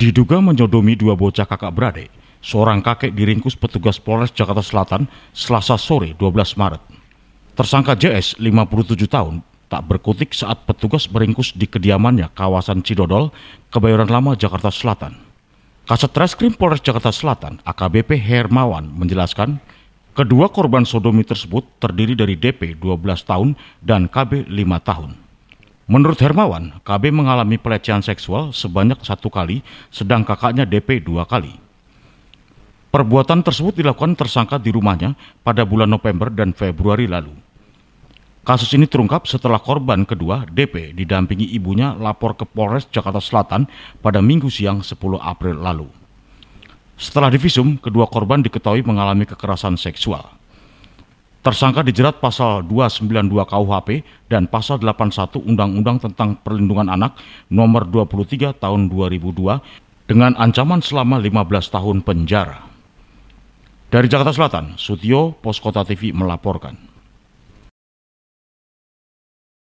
diduga menyodomi dua bocah kakak beradik. Seorang kakek diringkus petugas Polres Jakarta Selatan Selasa sore 12 Maret. Tersangka JS 57 tahun tak berkutik saat petugas meringkus di kediamannya kawasan Cidodol, Kebayoran Lama, Jakarta Selatan. Kasat Reskrim Polres Jakarta Selatan AKBP Hermawan menjelaskan kedua korban sodomi tersebut terdiri dari DP 12 tahun dan KB 5 tahun. Menurut Hermawan, KB mengalami pelecehan seksual sebanyak satu kali, sedang kakaknya DP dua kali. Perbuatan tersebut dilakukan tersangka di rumahnya pada bulan November dan Februari lalu. Kasus ini terungkap setelah korban kedua, DP, didampingi ibunya lapor ke Polres Jakarta Selatan pada minggu siang 10 April lalu. Setelah divisum, kedua korban diketahui mengalami kekerasan seksual. Tersangka dijerat pasal 292 KUHP dan pasal 81 Undang-Undang tentang Perlindungan Anak nomor 23 tahun 2002 dengan ancaman selama 15 tahun penjara. Dari Jakarta Selatan, Sutio, Poskota TV melaporkan.